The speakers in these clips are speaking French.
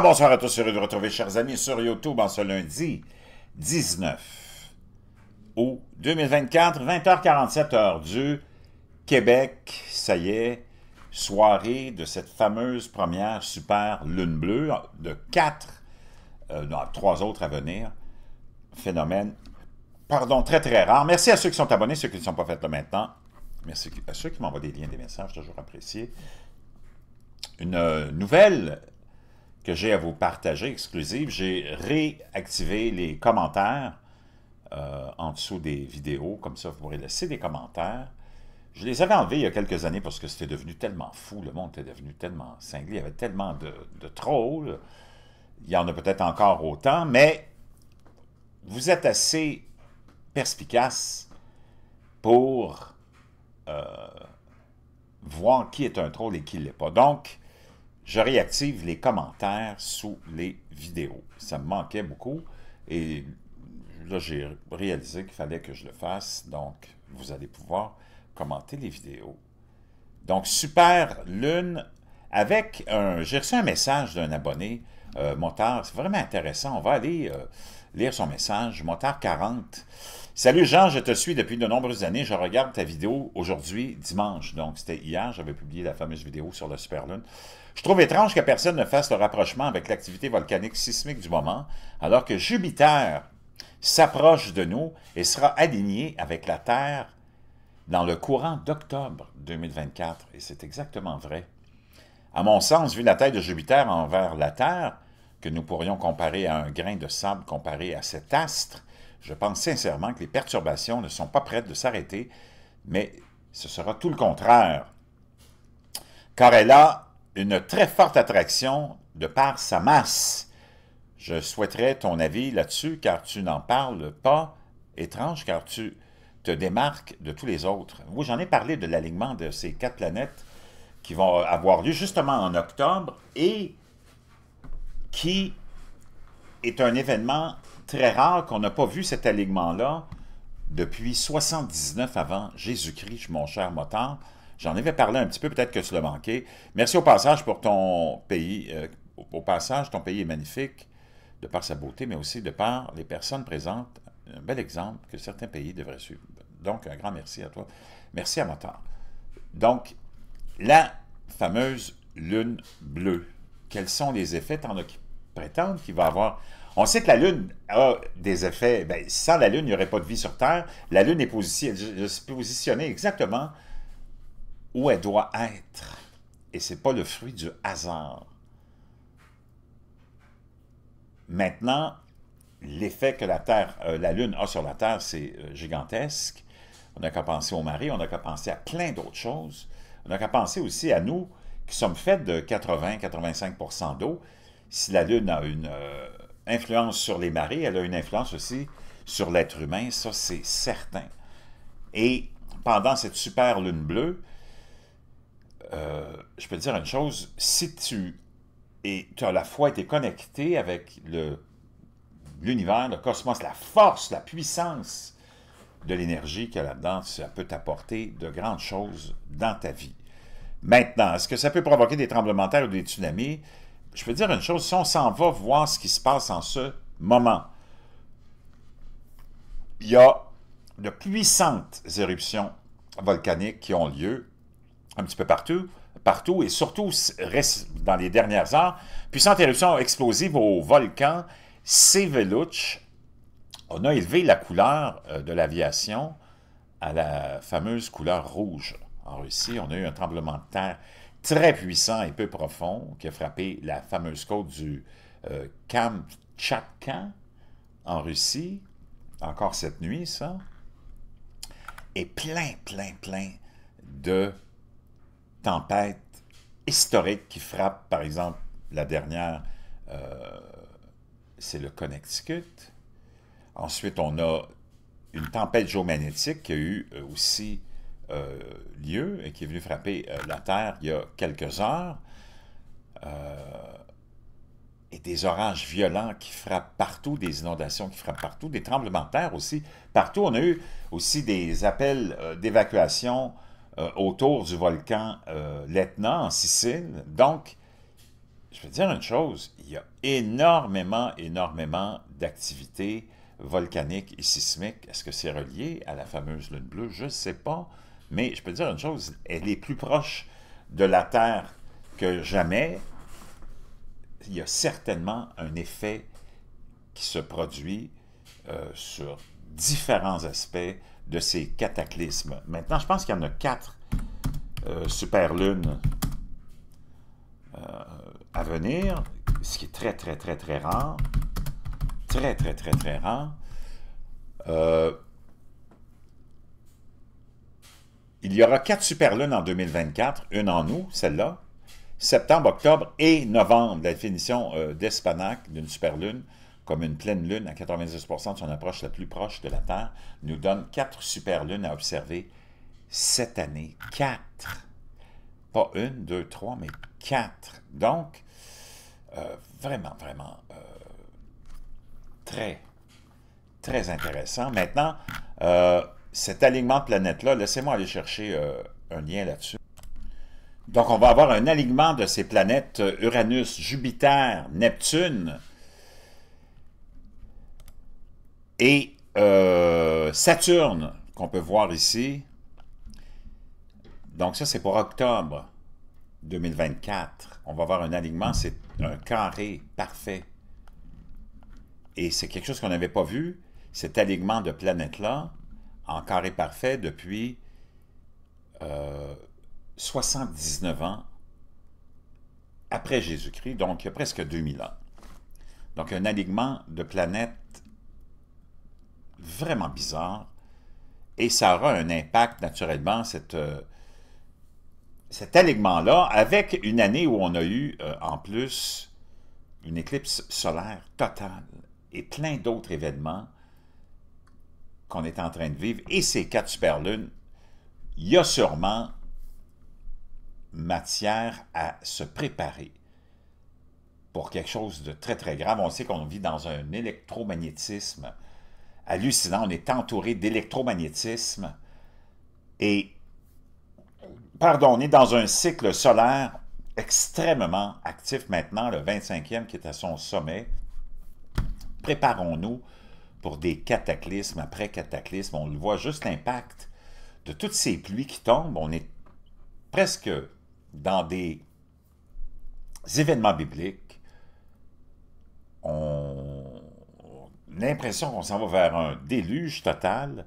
bonsoir à tous, heureux de retrouver, chers amis, sur YouTube en ce lundi 19 août 2024, 20h47 heure du Québec. Ça y est, soirée de cette fameuse première super lune bleue de quatre, euh, trois autres à venir. Phénomène, pardon, très très rare. Merci à ceux qui sont abonnés, ceux qui ne sont pas faits là maintenant. Merci à ceux qui m'envoient des liens, des messages, toujours apprécié Une euh, nouvelle que j'ai à vous partager, exclusive, j'ai réactivé les commentaires euh, en dessous des vidéos, comme ça vous pourrez laisser des commentaires. Je les avais enlevés il y a quelques années parce que c'était devenu tellement fou, le monde était devenu tellement cinglé, il y avait tellement de, trolls, il y en a peut-être encore autant, mais vous êtes assez perspicace pour euh, voir qui est un troll et qui ne l'est pas. Donc, je réactive les commentaires sous les vidéos. Ça me manquait beaucoup et là, j'ai réalisé qu'il fallait que je le fasse. Donc, vous allez pouvoir commenter les vidéos. Donc, super lune avec un... J'ai reçu un message d'un abonné, euh, Motard. C'est vraiment intéressant. On va aller euh, lire son message. Motard40. Salut Jean, je te suis depuis de nombreuses années. Je regarde ta vidéo aujourd'hui, dimanche. Donc, c'était hier. J'avais publié la fameuse vidéo sur le Super Lune. Je trouve étrange que personne ne fasse le rapprochement avec l'activité volcanique sismique du moment, alors que Jupiter s'approche de nous et sera aligné avec la Terre dans le courant d'octobre 2024. Et c'est exactement vrai. À mon sens, vu la taille de Jupiter envers la Terre, que nous pourrions comparer à un grain de sable comparé à cet astre, je pense sincèrement que les perturbations ne sont pas prêtes de s'arrêter, mais ce sera tout le contraire. Car elle a une très forte attraction de par sa masse. Je souhaiterais ton avis là-dessus, car tu n'en parles pas. Étrange, car tu te démarques de tous les autres. Oui, j'en ai parlé de l'alignement de ces quatre planètes qui vont avoir lieu justement en octobre et qui est un événement très rare qu'on n'a pas vu cet alignement-là depuis 79 avant Jésus-Christ, mon cher motard. J'en avais parlé un petit peu, peut-être que tu l'as manqué. Merci au passage pour ton pays. Euh, au passage, ton pays est magnifique de par sa beauté, mais aussi de par les personnes présentes. Un bel exemple que certains pays devraient suivre. Donc, un grand merci à toi. Merci à Motard. Donc, la fameuse lune bleue. Quels sont les effets? T'en as qui prétendent qu'il va avoir... On sait que la Lune a des effets. Ben, sans la Lune, il n'y aurait pas de vie sur Terre. La Lune est positionnée exactement où elle doit être. Et c'est pas le fruit du hasard. Maintenant, l'effet que la, Terre, euh, la Lune a sur la Terre, c'est euh, gigantesque. On n'a qu'à penser aux marées on n'a qu'à penser à plein d'autres choses. On n'a qu'à penser aussi à nous qui sommes faits de 80-85 d'eau. Si la Lune a une euh, influence sur les marées, elle a une influence aussi sur l'être humain, ça c'est certain. Et pendant cette super Lune bleue, euh, je peux te dire une chose, si tu, tu as la foi été tu es connecté avec l'univers, le, cosmos, la force, la puissance de l'énergie qu'il y a là-dedans, ça peut t'apporter de grandes choses dans ta vie. Maintenant, est-ce que ça peut provoquer des tremblements de terre ou des tsunamis? Je peux dire une chose, si on s'en va voir ce qui se passe en ce moment, il y a de puissantes éruptions volcaniques qui ont lieu un petit peu partout, partout et surtout dans les dernières heures. Puissante éruption explosive au volcan Seveluch. On a élevé la couleur euh, de l'aviation à la fameuse couleur rouge. En Russie, on a eu un tremblement de terre très puissant et peu profond qui a frappé la fameuse côte du euh, en Russie. Encore cette nuit, ça. Et plein, plein, plein de tempête historique qui frappe, par exemple, la dernière, euh, c'est le Connecticut. Ensuite, on a une tempête géomagnétique qui a eu euh, aussi euh, lieu et qui est venue frapper la Terre il y a quelques heures. et des orages violents qui frappent partout, des inondations qui frappent partout, des tremblements de terre aussi. Partout, on a eu aussi des appels d'évacuation euh, autour du volcan euh, L'Etna, en Sicile. Donc, je peux dire une chose, il y a énormément, énormément d'activités volcaniques et sismiques. Est-ce que c'est relié à la fameuse Lune bleue? Je ne sais pas, mais je peux dire une chose, elle est plus proche de la Terre que jamais. Il y a certainement un effet qui se produit euh, sur différents aspects de ces cataclysmes. Maintenant, je pense qu'il y en a quatre euh, superlunes euh, à venir, ce qui est très, très, très, très rare. Très, très, très, très rare. Euh, il y aura quatre superlunes en 2024, une en août, celle-là, septembre, octobre et novembre, la définition d'Espanac d'une superlune comme une pleine lune à 90 de son approche la plus proche de la Terre, nous donne quatre superlunes à observer cette année. Quatre! Pas une, deux, trois, mais quatre. Donc, euh, vraiment, vraiment, euh, très, très intéressant. Maintenant, euh, cet alignement de planètes-là, laissez-moi aller chercher un lien là-dessus. Donc, on va avoir un alignement de ces planètes Uranus, Jupiter, Neptune, et euh, Saturne, qu'on peut voir ici, donc ça c'est pour octobre 2024. On va voir un alignement, c'est un carré parfait. Et c'est quelque chose qu'on n'avait pas vu, cet alignement de planètes-là, en carré parfait depuis 79 euh, ans après Jésus-Christ, donc il y a presque 2000 ans. Donc un alignement de planètes vraiment bizarre. Et ça aura un impact, naturellement, cette, euh, cet alignement-là, avec une année où on a eu, euh, en plus, une éclipse solaire totale et plein d'autres événements qu'on est en train de vivre, et ces quatre superlunes, il y a sûrement matière à se préparer pour quelque chose de très, très grave. On sait qu'on vit dans un électromagnétisme hallucinant. On est entouré d'électromagnétisme. Et, pardon, on est dans un cycle solaire extrêmement actif maintenant, le 25e qui est à son sommet. Préparons-nous pour des cataclysmes après cataclysmes. On le voit juste l'impact de toutes ces pluies qui tombent. On est presque dans des événements bibliques. On l'impression qu'on s'en va vers un déluge total,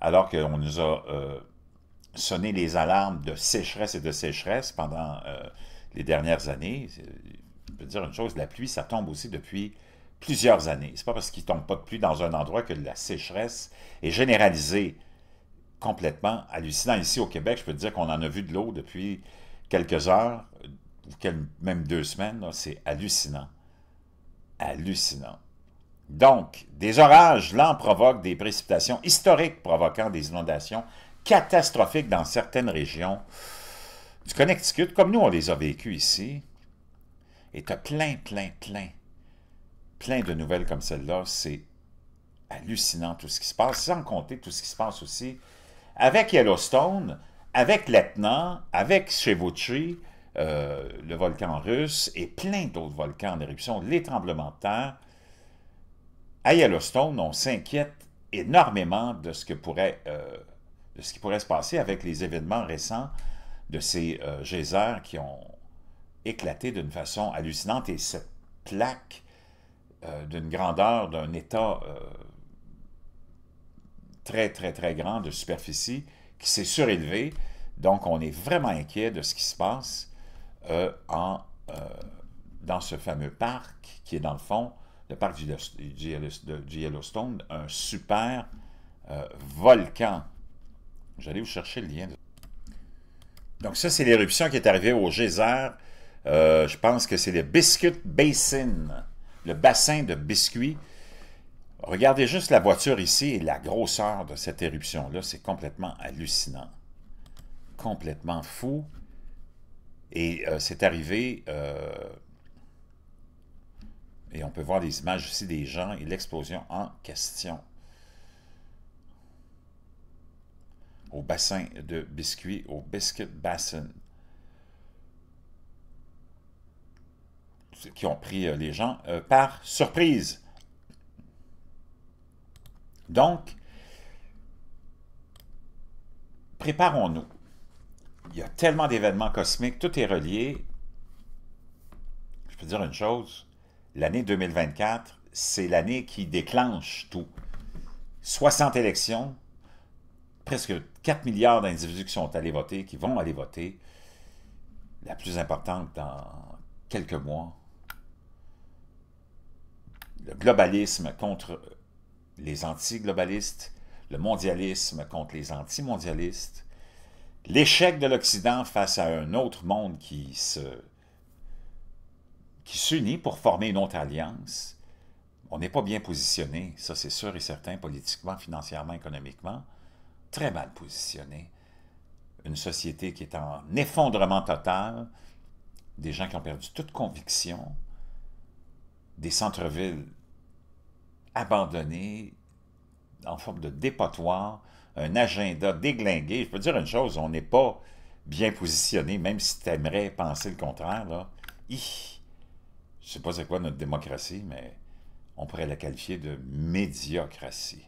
alors qu'on nous a euh, sonné les alarmes de sécheresse et de sécheresse pendant euh, les dernières années. Je peux dire une chose, la pluie, ça tombe aussi depuis plusieurs années. C'est pas parce qu'il ne tombe pas de pluie dans un endroit que la sécheresse est généralisée complètement hallucinant. Ici au Québec, je peux dire qu'on en a vu de l'eau depuis quelques heures, ou même deux semaines. C'est hallucinant. Hallucinant. Donc, des orages lents provoquent des précipitations historiques provoquant des inondations catastrophiques dans certaines régions du Connecticut, comme nous, on les a vécues ici. Et tu as plein, plein, plein, plein de nouvelles comme celle-là. C'est hallucinant tout ce qui se passe, sans compter tout ce qui se passe aussi avec Yellowstone, avec l'Etna, avec Chevauchi, euh, le volcan russe et plein d'autres volcans en éruption, les tremblements de terre à Yellowstone, on s'inquiète énormément euh, de ce, qui pourrait se passer avec les événements récents de ces euh, geysers qui ont éclaté d'une façon hallucinante et cette plaque euh, d'une grandeur, d'un état très, très, très grand de superficie qui s'est surélevée. Donc, on est vraiment inquiet de ce qui se passe en, dans ce fameux parc qui est, dans le fond, le parc du Yellowstone, un super euh, volcan. J'allais vous chercher le lien. Donc ça, c'est l'éruption qui est arrivée au geyser. Euh, je pense que c'est le Biscuit Basin, le bassin de biscuits. Regardez juste la voiture ici et la grosseur de cette éruption-là. C'est complètement hallucinant. Complètement fou. Et euh, c'est arrivé... Et on peut voir les images aussi des gens et l'explosion en question. Au bassin de biscuits, au Biscuit Basin. Qui ont pris euh, les gens euh, par surprise. Donc, préparons-nous. Il y a tellement d'événements cosmiques, tout est relié. Je peux dire une chose, l'année 2024, c'est l'année qui déclenche tout. 60 élections, presque 4 milliards d'individus qui sont allés voter, qui vont aller voter. La plus importante dans quelques mois. Le globalisme contre les anti-globalistes, le mondialisme contre les anti-mondialistes, l'échec de l'Occident face à un autre monde qui se qui s'unit pour former une autre alliance, on n'est pas bien positionné, ça c'est sûr et certain, politiquement, financièrement, économiquement, très mal positionné. Une société qui est en effondrement total, des gens qui ont perdu toute conviction, des centres-villes abandonnés, en forme de dépotoir, un agenda déglingué. Je peux dire une chose, on n'est pas bien positionné, même si tu aimerais penser le contraire. Là je sais pas c'est quoi notre démocratie, mais on pourrait la qualifier de médiocratie.